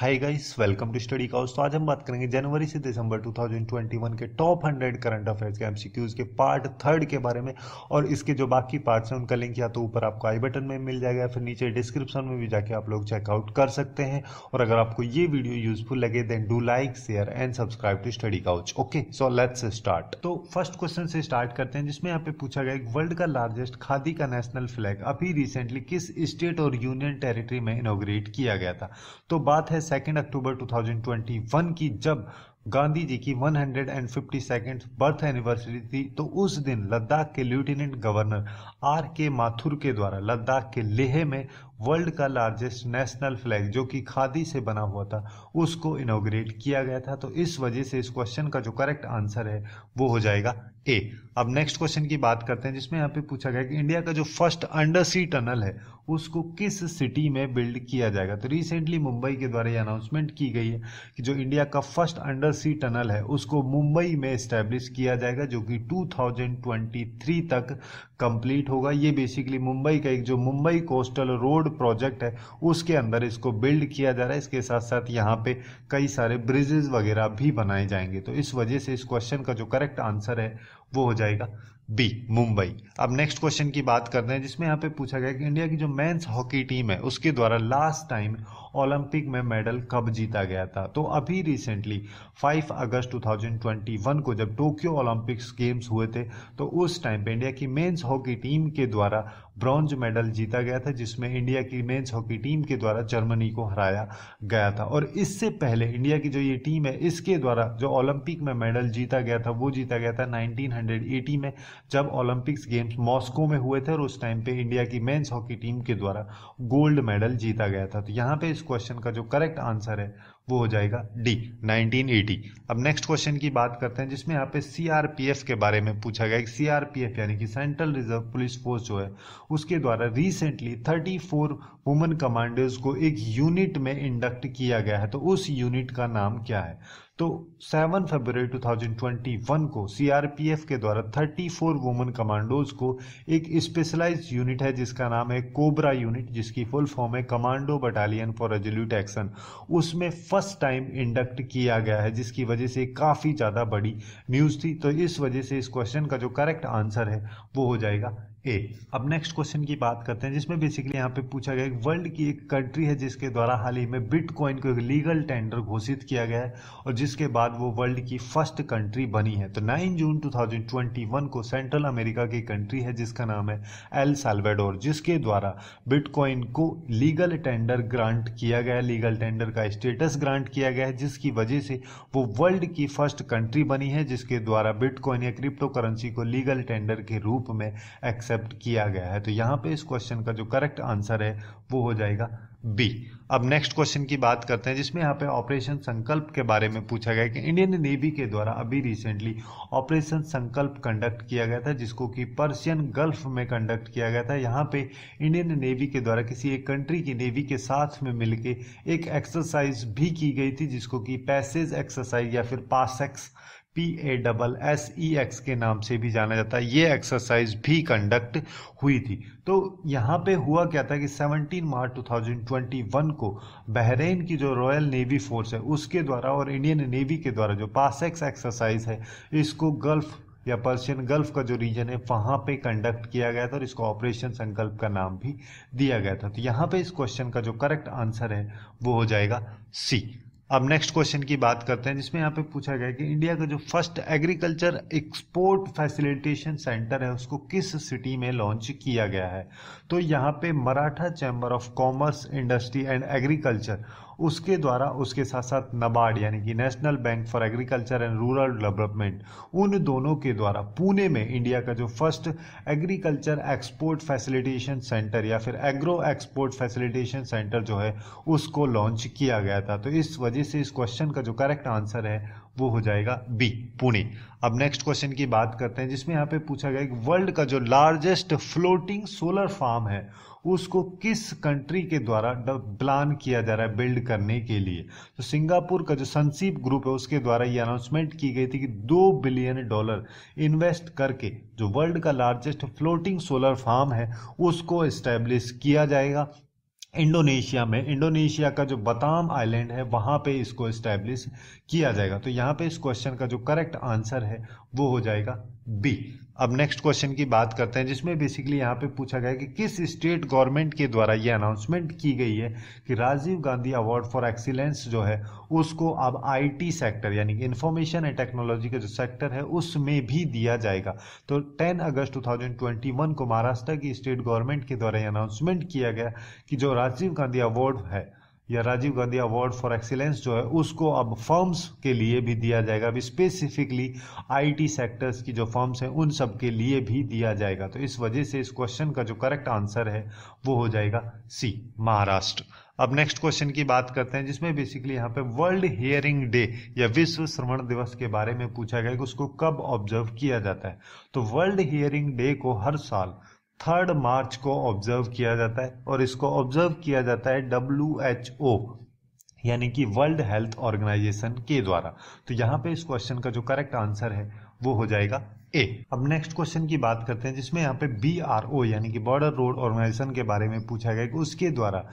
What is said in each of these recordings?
hi guys welcome to Study Couch तो आज हम बात करेंगे जनवरी से दिसंबर 2021 के टॉप 100 करंट अफेयर्स के एमसीक्यूज के पार्ट थर्ड के बारे में और इसके जो बाकी पार्ट्स हैं उनका लिंक या तो ऊपर आपको आई बटन में मिल जाएगा फिर नीचे डिस्क्रिप्शन में भी जाके आप लोग चेकआउट कर सकते हैं और अगर आपको ये वीडियो यूजफुल लगे then do like share and subscribe to study Couch okay so let's start तो फर्स्ट क्वेश्चन से स्टार्ट करते हैं जिसमें यहाँ पे पूछा गया वर्ल्ड का लार्जेस्ट खादी का नेशनल फ्लैग अभी रिसेंटली किस स्टेट और यूनियन टेरिटरी में इनोग्रेट किया गया था तो बात है सेकेंड अक्टूबर 2021 की जब गांधी जी की फिफ्टी सेकेंड बर्थ एनिवर्सरी थी तो उस दिन लद्दाख के लेफ्टिनेंट गवर्नर आर के माथुर के द्वारा लद्दाख के लेह में वर्ल्ड का लार्जेस्ट नेशनल फ्लैग जो कि खादी से बना हुआ था उसको इनोग्रेट किया गया था तो इस वजह से इस क्वेश्चन का जो करेक्ट आंसर है वो हो जाएगा ए अब नेक्स्ट क्वेश्चन की बात करते हैं जिसमें यहाँ पे पूछा गया कि इंडिया का जो फर्स्ट अंडर सी टनल है उसको किस सिटी में बिल्ड किया जाएगा तो रिसेंटली मुंबई के द्वारा ये अनाउंसमेंट की गई है कि जो इंडिया का फर्स्ट अंडर सी टनल है उसको मुंबई में इस्टेब्लिश किया जाएगा जो कि 2023 तक कंप्लीट होगा ये बेसिकली मुंबई का एक जो मुंबई कोस्टल रोड प्रोजेक्ट है उसके अंदर इसको बिल्ड किया जा रहा है इसके साथ साथ यहाँ पे कई सारे ब्रिजेज वगैरह भी बनाए जाएंगे तो इस वजह से इस क्वेश्चन का जो करेक्ट आंसर है वो हो जाएगा बी मुंबई अब नेक्स्ट क्वेश्चन की बात करते हैं जिसमें यहाँ पे पूछा गया कि इंडिया की जो मेंस हॉकी टीम है उसके द्वारा लास्ट टाइम ओलंपिक में मेडल कब जीता गया था तो अभी रिसेंटली 5 अगस्त 2021 को जब टोक्यो ओलंपिक्स गेम्स हुए थे तो उस टाइम पे इंडिया की मेंस हॉकी टीम के द्वारा ब्रॉन्ज मेडल जीता गया था जिसमें इंडिया की मेंस हॉकी टीम के द्वारा जर्मनी को हराया गया था और इससे पहले इंडिया की जो ये टीम है इसके द्वारा जो ओलंपिक में मेडल जीता गया था वो जीता गया था 1980 में जब ओलंपिक्स गेम्स मॉस्को में हुए थे और उस टाइम पे इंडिया की मेंस हॉकी टीम के द्वारा गोल्ड मेडल जीता गया था तो यहाँ पे इस क्वेश्चन का जो करेक्ट आंसर है वो हो जाएगा डी 1980 अब नेक्स्ट क्वेश्चन की बात करते हैं जिसमें यहाँ पे सीआरपीएफ के बारे में पूछा गया कि सीआरपीएफ यानी कि सेंट्रल रिजर्व पुलिस फोर्स जो है उसके द्वारा रिसेंटली 34 वुमेन कमांडर्स को एक यूनिट में इंडक्ट किया गया है तो उस यूनिट का नाम क्या है तो 7 फरवरी 2021 को सीआरपीएफ के द्वारा 34 वुमेन कमांडोज को एक स्पेशलाइज यूनिट है जिसका नाम है कोबरा यूनिट जिसकी फुल फॉर्म है commando battalion for resolute action उसमें फर्स्ट टाइम इंडक्ट किया गया है जिसकी वजह से काफ़ी ज़्यादा बड़ी न्यूज़ थी तो इस वजह से इस क्वेश्चन का जो करेक्ट आंसर है वो हो जाएगा ए अब नेक्स्ट क्वेश्चन की बात करते हैं जिसमें बेसिकली यहाँ पे पूछा गया वर्ल्ड की एक कंट्री है जिसके द्वारा हाल ही में बिटकॉइन को एक लीगल टेंडर घोषित किया गया है और जिसके बाद वो वर्ल्ड की फर्स्ट कंट्री बनी है तो 9 जून 2021 को सेंट्रल अमेरिका की कंट्री है जिसका नाम है एल साल्वेडोर जिसके द्वारा बिटकॉइन को लीगल टेंडर ग्रांट किया गया लीगल टेंडर का स्टेटस ग्रांट किया गया है जिसकी वजह से वो वर्ल्ड की फर्स्ट कंट्री बनी है जिसके द्वारा बिटकॉइन या क्रिप्टो करेंसी को लीगल टेंडर के रूप में एक्स एक्सेप्ट किया गया है तो यहाँ पे इस क्वेश्चन का जो करेक्ट आंसर है वो हो जाएगा बी अब नेक्स्ट क्वेश्चन की बात करते हैं जिसमें यहाँ पे ऑपरेशन संकल्प के बारे में पूछा गया कि इंडियन नेवी के द्वारा अभी रिसेंटली ऑपरेशन संकल्प कंडक्ट किया गया था जिसको कि पर्शियन गल्फ में कंडक्ट किया गया था यहाँ पे इंडियन नेवी के द्वारा किसी एक कंट्री की नेवी के साथ में मिलके एक एक्सरसाइज भी की गई थी जिसको कि पैसेज एक्सरसाइज या फिर PASSEX P A double S E X के नाम से भी जाना जाता है ये एक्सरसाइज भी कंडक्ट हुई थी तो यहाँ पे हुआ क्या था कि 17 मार्च 2021 को बहरीन की जो रॉयल नेवी फोर्स है उसके द्वारा और इंडियन नेवी के द्वारा जो पासेक्स एक्सरसाइज है इसको गल्फ या पर्शियन गल्फ का जो रीजन है वहाँ पे कंडक्ट किया गया था और इसको ऑपरेशन संकल्प का नाम भी दिया गया था तो यहाँ पे इस क्वेश्चन का जो करेक्ट आंसर है वो हो जाएगा सी अब नेक्स्ट क्वेश्चन की बात करते हैं जिसमें यहाँ पे पूछा गया कि इंडिया का जो first agriculture export facilitation centre है उसको किस सिटी में लॉन्च किया गया है तो यहाँ पे Maratha chamber of commerce industry and agriculture उसके द्वारा उसके साथ साथ नबार्ड यानी कि national bank for agriculture and rural development उन दोनों के द्वारा पुणे में इंडिया का जो first agriculture export facilitation centre या फिर एग्रो एक्सपोर्ट फैसिलिटेशन सेंटर जो है उसको लॉन्च किया गया था तो इस वजह से इस क्वेश्चन का जो करेक्ट आंसर है वो हो जाएगा बी पुणे अब नेक्स्ट क्वेश्चन की बात करते हैं जिसमें यहाँ पे पूछा गया कि वर्ल्ड का जो लार्जेस्ट फ्लोटिंग सोलर फार्म है उसको किस कंट्री के द्वारा प्लान किया जा रहा है बिल्ड करने के लिए तो सिंगापुर का जो सनसीप ग्रुप है उसके द्वारा ये अनाउंसमेंट की गई थी कि दो बिलियन डॉलर इन्वेस्ट करके जो वर्ल्ड का लार्जेस्ट फ्लोटिंग सोलर फार्म है उसको इस्टेब्लिश किया जाएगा इंडोनेशिया में इंडोनेशिया का जो बताम आइलैंड है वहाँ पे इसको इस्टेब्लिश किया जाएगा तो यहाँ पे इस क्वेश्चन का जो करेक्ट आंसर है वो हो जाएगा बी अब नेक्स्ट क्वेश्चन की बात करते हैं जिसमें बेसिकली यहाँ पे पूछा गया कि किस स्टेट गवर्नमेंट के द्वारा ये अनाउंसमेंट की गई है कि Rajiv Gandhi award for excellence जो है उसको अब आईटी सेक्टर यानी कि इंफॉर्मेशन एंड टेक्नोलॉजी का जो सेक्टर है उसमें भी दिया जाएगा तो 10 अगस्त 2021 को महाराष्ट्र की स्टेट गवर्नमेंट के द्वारा ये अनाउंसमेंट किया गया कि जो राजीव गांधी अवार्ड है या Rajiv Gandhi award for excellence जो है उसको अब फर्म्स के लिए भी दिया जाएगा अभी स्पेसिफिकली आईटी सेक्टर्स की जो फर्म्स हैं उन सब के लिए भी दिया जाएगा तो इस वजह से इस क्वेश्चन का जो करेक्ट आंसर है वो हो जाएगा सी महाराष्ट्र अब नेक्स्ट क्वेश्चन की बात करते हैं जिसमें बेसिकली यहाँ पे वर्ल्ड हियरिंग डे या विश्व श्रवण दिवस के बारे में पूछा गया कि उसको कब ऑब्जर्व किया जाता है तो वर्ल्ड हियरिंग डे को हर साल थर्ड मार्च को ऑब्जर्व किया जाता है और इसको ऑब्जर्व किया जाता है डब्ल्यू एच ओ यानी कि वर्ल्ड हेल्थ ऑर्गेनाइजेशन के द्वारा तो यहाँ पे इस क्वेश्चन का जो करेक्ट आंसर है वो हो जाएगा ए अब नेक्स्ट क्वेश्चन की बात करते हैं जिसमें यहाँ पे बी आर ओ यानी कि बॉर्डर रोड ऑर्गेनाइजेशन के बारे में पूछा गया कि उसके द्वारा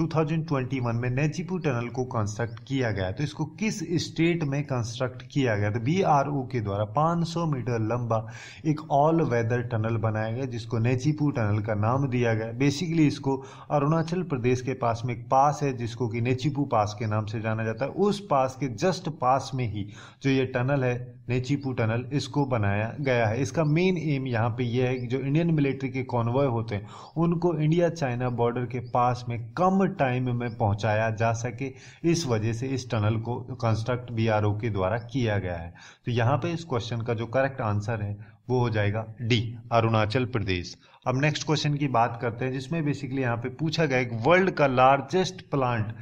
2021 में नेचीपू टनल को कंस्ट्रक्ट किया गया तो इसको किस स्टेट में कंस्ट्रक्ट किया गया तो ओ के द्वारा 500 मीटर लंबा एक ऑल वेदर टनल बनाया गया जिसको नेचीपू टनल का नाम दिया गया बेसिकली इसको अरुणाचल प्रदेश के पास में एक पास है जिसको कि नेचीपू पास के नाम से जाना जाता है उस पास के जस्ट पास में ही जो ये टनल है नेचीपू टनल इसको बनाया गया है इसका मेन एम यहाँ पे यह है कि जो इंडियन मिलिट्री के कॉन्वॉय होते हैं उनको इंडिया चाइना बॉर्डर के पास में कम टाइम में पहुंचाया जा सके इस वजह से इस टनल को कंस्ट्रक्ट बीआरओ के द्वारा किया गया है तो यहाँ पे इस क्वेश्चन का जो करेक्ट आंसर है वो हो जाएगा डी अरुणाचल प्रदेश अब नेक्स्ट क्वेश्चन की बात करते हैं जिसमें बेसिकली यहाँ पे पूछा गया एक वर्ल्ड का लार्जेस्ट प्लांट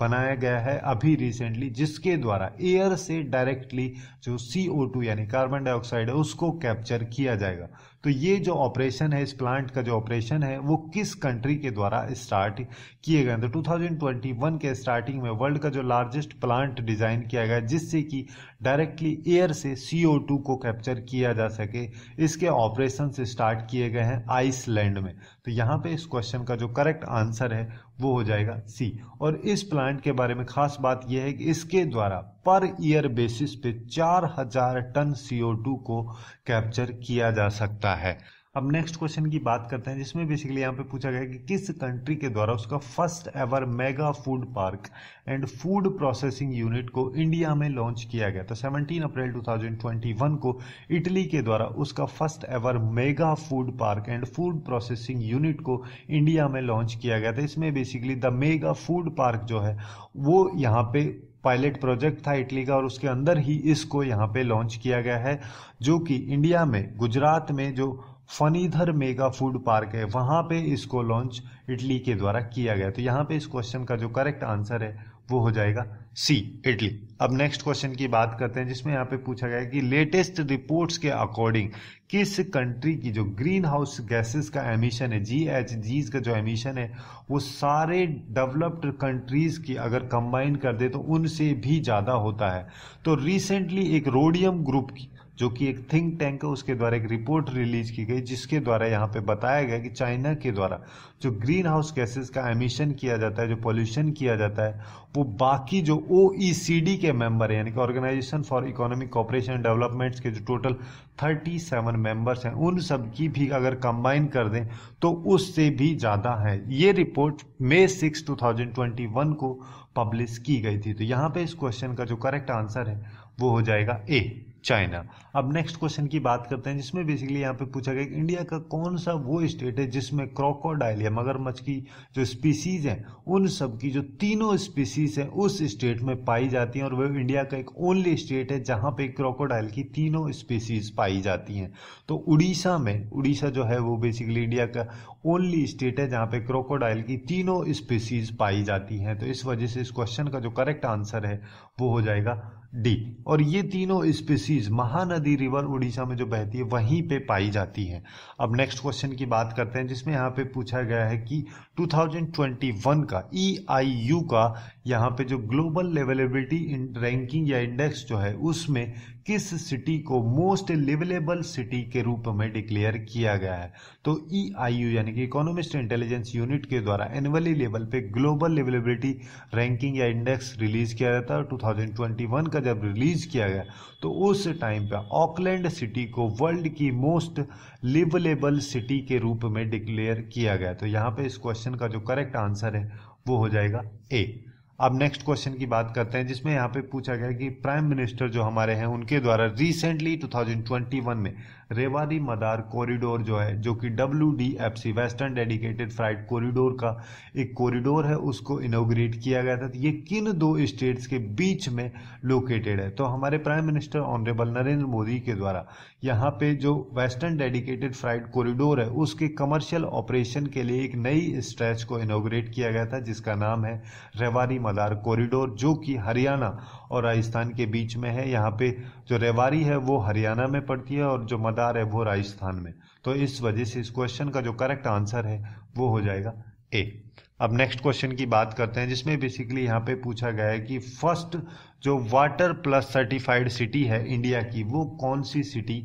बनाया गया है अभी रिसेंटली जिसके द्वारा एयर से डायरेक्टली जो सी ओ टू यानी कार्बन डाइऑक्साइड है उसको कैप्चर किया जाएगा तो ये जो ऑपरेशन है इस प्लांट का जो ऑपरेशन है वो किस कंट्री के द्वारा स्टार्ट किए गए तो 2021 के स्टार्टिंग में वर्ल्ड का जो लार्जेस्ट प्लांट डिजाइन किया गया जिससे कि डायरेक्टली एयर से सी ओ टू को कैप्चर किया जा सके इसके ऑपरेशन स्टार्ट किए गए हैं आइसलैंड में तो यहाँ पे इस क्वेश्चन का जो करेक्ट आंसर है वो हो जाएगा सी और इस प्लांट के बारे में खास बात यह है कि इसके द्वारा पर ईयर बेसिस पे 4000 टन टू को कैप्चर किया जा सकता है अब नेक्स्ट क्वेश्चन की बात करते हैं जिसमें बेसिकली यहाँ पे पूछा गया कि किस कंट्री के द्वारा उसका first ever mega food park and food processing unit को इंडिया में लॉन्च किया गया तो 17 अप्रैल 2021 को इटली के द्वारा उसका first ever mega food park and food processing unit को इंडिया में लॉन्च किया गया था इसमें basically the mega food park जो है वो यहाँ पे पायलट प्रोजेक्ट था इटली का और उसके अंदर ही इसको यहाँ पे लॉन्च किया गया है जो कि इंडिया में गुजरात में जो फनीधर मेगा फूड पार्क है वहाँ पे इसको लॉन्च इटली के द्वारा किया गया तो यहाँ पे इस क्वेश्चन का जो करेक्ट आंसर है वो हो जाएगा सी इटली अब नेक्स्ट क्वेश्चन की बात करते हैं जिसमें यहाँ पे पूछा गया कि लेटेस्ट रिपोर्ट्स के अकॉर्डिंग किस कंट्री की जो ग्रीन हाउस गैसेस का एमिशन है जी एच जीज का जो एमिशन है वो सारे डेवलप्ड कंट्रीज की अगर कंबाइन कर दे तो उनसे भी ज़्यादा होता है तो रिसेंटली एक रोडियम ग्रुप की जो कि एक थिंक टैंक है उसके द्वारा एक रिपोर्ट रिलीज की गई जिसके द्वारा यहाँ पे बताया गया कि चाइना के द्वारा जो ग्रीन हाउस गैसेज का एमिशन किया जाता है जो पॉल्यूशन किया जाता है वो बाकी जो ओ e के मेंबर हैं यानी कि organisation for economic cooperation and developments के जो टोटल 37 मेंबर्स हैं उन सब की भी अगर कंबाइन कर दें तो उससे भी ज़्यादा है ये रिपोर्ट मे सिक्स टू को पब्लिश की गई थी तो यहाँ पे इस क्वेश्चन का जो करेक्ट आंसर है वो हो जाएगा ए चाइना अब नेक्स्ट क्वेश्चन की बात करते हैं जिसमें बेसिकली यहाँ पे पूछा गया कि इंडिया का कौन सा वो स्टेट है जिसमें क्रोकोडाइल या मगरमच्छ की जो स्पीसीज हैं उन सब की जो तीनों स्पीसीज हैं उस स्टेट में पाई जाती हैं और वह इंडिया का एक ओनली स्टेट है जहाँ पे क्रोकोडाइल की तीनों स्पीसीज पाई जाती हैं तो उड़ीसा में उड़ीसा जो है वो बेसिकली इंडिया का ओनली स्टेट है जहाँ पे क्रोकोडाइल की तीनों स्पीसीज पाई जाती हैं तो इस वजह से इस क्वेश्चन का जो करेक्ट आंसर है वो हो जाएगा डी और ये तीनों स्पीसीज महानदी रिवर उड़ीसा में जो बहती है वहीं पे पाई जाती है अब नेक्स्ट क्वेश्चन की बात करते हैं जिसमें यहाँ पे पूछा गया है कि 2021 का ई e का यहाँ पे जो ग्लोबल लेवलेबिलिटी रैंकिंग या इंडेक्स जो है उसमें किस सिटी को मोस्ट लिवलेबल सिटी के रूप में डिक्लेयर किया गया है तो ई आई यू यानी कि इकोनॉमिस्ट इंटेलिजेंस यूनिट के द्वारा एनुअली लेवल पे ग्लोबल लिवलेबिलिटी रैंकिंग या इंडेक्स रिलीज किया जाता है और टू का जब रिलीज किया गया तो उस टाइम पे ऑकलैंड सिटी को वर्ल्ड की मोस्ट लिवलेबल सिटी के रूप में डिक्लेयर किया गया तो यहाँ पे इस क्वेश्चन का जो करेक्ट आंसर है वो हो जाएगा ए अब नेक्स्ट क्वेश्चन की बात करते हैं जिसमें यहाँ पे पूछा गया कि प्राइम मिनिस्टर जो हमारे हैं उनके द्वारा रिसेंटली 2021 में रेवाड़ी मदार कॉरिडोर जो है जो कि W D F C western dedicated freight corridor का एक कॉरिडोर है उसको इनोग्रेट किया गया था ये किन दो स्टेट्स के बीच में लोकेटेड है तो हमारे prime minister honourable Narendra Modi के द्वारा यहाँ पे जो वेस्टर्न डेडिकेटेड फ्राइट कॉरिडोर है उसके कमर्शियल ऑपरेशन के लिए एक नई स्ट्रेच को इनोग्रेट किया गया था जिसका नाम है रेवाड़ी मदार कॉरिडोर जो कि हरियाणा और राजस्थान के बीच में है यहाँ पे जो रेवारी है वो हरियाणा में पड़ती है और जो मदार है वो राजस्थान में तो इस वजह से इस क्वेश्चन का जो करेक्ट आंसर है वो हो जाएगा ए अब नेक्स्ट क्वेश्चन की बात करते हैं जिसमें बेसिकली यहाँ पे पूछा गया है कि फर्स्ट जो वाटर प्लस सर्टिफाइड सिटी है इंडिया की वो कौन सी सिटी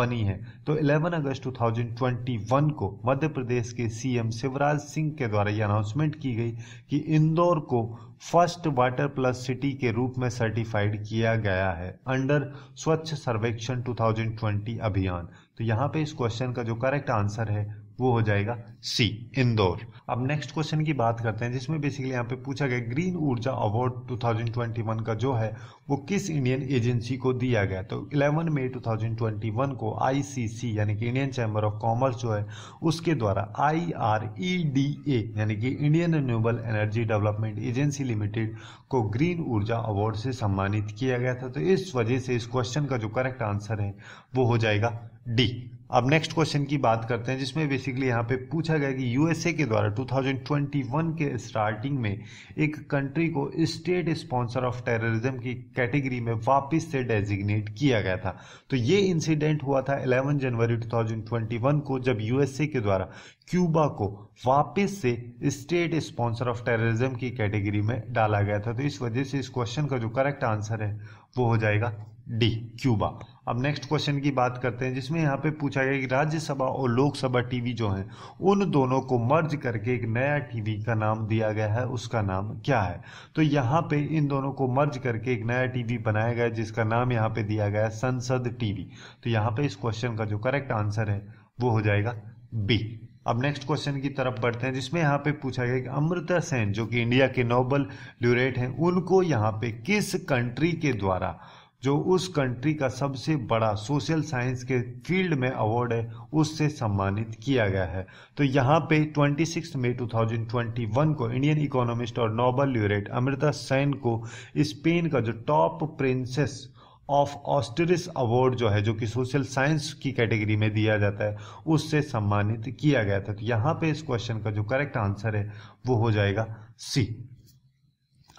बनी है तो 11 अगस्त 2021 को मध्य प्रदेश के सीएम शिवराज सिंह के द्वारा ये अनाउंसमेंट की गई कि इंदौर को फर्स्ट वाटर प्लस सिटी के रूप में सर्टिफाइड किया गया है अंडर स्वच्छ सर्वेक्षण 2020 अभियान तो यहाँ पे इस क्वेश्चन का जो करेक्ट आंसर है वो हो जाएगा सी इंदौर अब नेक्स्ट क्वेश्चन की बात करते हैं जिसमें बेसिकली यहाँ पे पूछा गया ग्रीन ऊर्जा अवार्ड 2021 का जो है वो किस इंडियन एजेंसी को दिया गया तो 11 मई 2021 को आईसीसी यानी कि इंडियन चैम्बर ऑफ कॉमर्स जो है उसके द्वारा I R E D A यानी कि Indian renewable energy development agency limited को ग्रीन ऊर्जा अवार्ड से सम्मानित किया गया था तो इस वजह से इस क्वेश्चन का जो करेक्ट आंसर है वो हो जाएगा डी अब नेक्स्ट क्वेश्चन की बात करते हैं जिसमें बेसिकली यहाँ पे पूछा गया कि यूएसए के द्वारा 2021 के स्टार्टिंग में एक कंट्री को स्टेट स्पॉन्सर ऑफ टेररिज्म की कैटेगरी में वापस से डेजिग्नेट किया गया था तो ये इंसिडेंट हुआ था 11 जनवरी 2021 को जब यूएसए के द्वारा क्यूबा को वापस से स्टेट स्पॉन्सर ऑफ टेररिज्म की कैटेगरी में डाला गया था तो इस वजह से इस क्वेश्चन का जो करेक्ट आंसर है वो हो जाएगा डी क्यूबा अब नेक्स्ट क्वेश्चन की बात करते हैं जिसमें यहाँ पे पूछा गया कि राज्यसभा और लोकसभा टीवी जो है उन दोनों को मर्ज करके एक नया टीवी का नाम दिया गया है उसका नाम क्या है तो यहाँ पे इन दोनों को मर्ज करके एक नया टीवी बनाया गया जिसका नाम यहाँ पे दिया गया है संसद टीवी तो यहाँ पे इस क्वेश्चन का जो करेक्ट आंसर है वो हो जाएगा बी अब नेक्स्ट क्वेश्चन की तरफ बढ़ते हैं जिसमें यहाँ पे पूछा गया कि अमृता सेन जो कि इंडिया के नोबल ड्यूरेट हैं उनको यहाँ पे किस कंट्री के द्वारा जो उस कंट्री का सबसे बड़ा सोशल साइंस के फील्ड में अवार्ड है उससे सम्मानित किया गया है तो यहाँ पे 26 मई 2021 को इंडियन इकोनॉमिस्ट और नोबल ल्यूरेट अमृता सैन को स्पेन का जो top princess of Asturias award जो है जो कि सोशल साइंस की कैटेगरी में दिया जाता है उससे सम्मानित किया गया था तो यहाँ पे इस क्वेश्चन का जो करेक्ट आंसर है वो हो जाएगा सी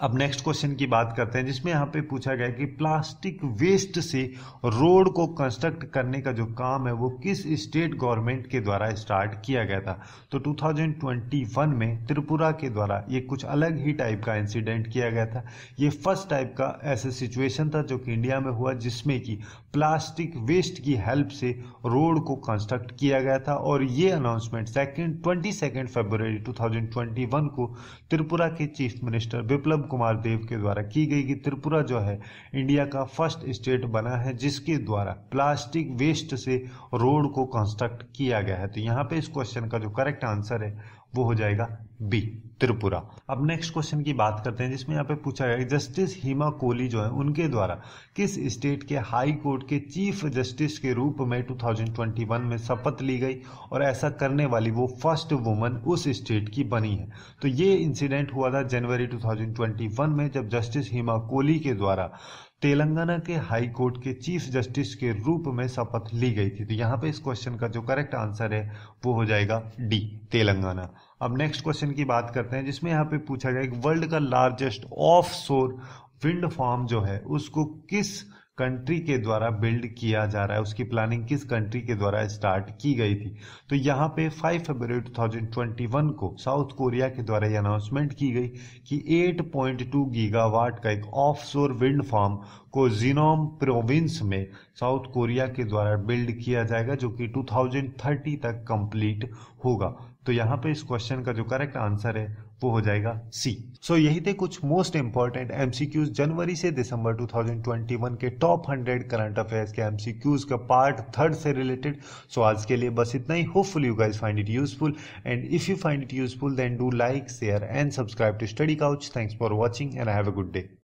अब नेक्स्ट क्वेश्चन की बात करते हैं जिसमें यहाँ पे पूछा गया कि प्लास्टिक वेस्ट से रोड को कंस्ट्रक्ट करने का जो काम है वो किस स्टेट गवर्नमेंट के द्वारा स्टार्ट किया गया था तो 2021 में त्रिपुरा के द्वारा ये कुछ अलग ही टाइप का इंसिडेंट किया गया था ये फर्स्ट टाइप का ऐसे सिचुएशन था जो कि इंडिया में हुआ जिसमें कि प्लास्टिक वेस्ट की हेल्प से रोड को कंस्ट्रक्ट किया गया था और ये announcement second twenty second February two को त्रिपुरा के चीफ मिनिस्टर विप्लव कुमार देव के द्वारा की गई कि त्रिपुरा जो है इंडिया का फर्स्ट स्टेट बना है जिसके द्वारा प्लास्टिक वेस्ट से रोड को कंस्ट्रक्ट किया गया है तो यहाँ पे इस क्वेश्चन का जो करेक्ट आंसर है वो हो जाएगा बी त्रिपुरा अब नेक्स्ट क्वेश्चन की बात करते हैं जिसमें यहाँ पे पूछा गया जस्टिस हिमा कोहली जो है उनके द्वारा किस स्टेट के हाई कोर्ट के चीफ जस्टिस के रूप में 2021 में शपथ ली गई और ऐसा करने वाली वो फर्स्ट वुमन उस स्टेट की बनी है तो ये इंसिडेंट हुआ था जनवरी 2021 में जब जस्टिस हेमा कोहली के द्वारा तेलंगाना के हाई कोर्ट के चीफ जस्टिस के रूप में शपथ ली गई थी तो यहाँ पे इस क्वेश्चन का जो करेक्ट आंसर है वो हो जाएगा डी तेलंगाना अब नेक्स्ट क्वेश्चन की बात करते हैं जिसमें यहाँ पे पूछा गया वर्ल्ड का largest offshore wind farm जो है उसको किस कंट्री के द्वारा बिल्ड किया जा रहा है उसकी प्लानिंग किस कंट्री के द्वारा स्टार्ट की गई थी तो यहाँ पे 5 फरवरी 2021 को साउथ कोरिया के द्वारा ये अनाउंसमेंट की गई कि 8.2 गीगावाट का एक ऑफशोर विंड फार्म को जिनोम प्रोविंस में साउथ कोरिया के द्वारा बिल्ड किया जाएगा जो कि 2030 तक कंप्लीट होगा तो यहाँ पे इस क्वेश्चन का जो करेक्ट आंसर है वो हो जाएगा सी सो so, यही थे कुछ मोस्ट इंपॉर्टेंट एमसीक्यूज जनवरी से दिसंबर 2021 के टॉप 100 करंट अफेयर्स के एमसीक्यूज का पार्ट थर्ड से रिलेटेड सो so, आज के लिए बस इतना ही hopeful you guys find it useful and if you find it useful then do like share and subscribe to study couch thanks for watching and have a good day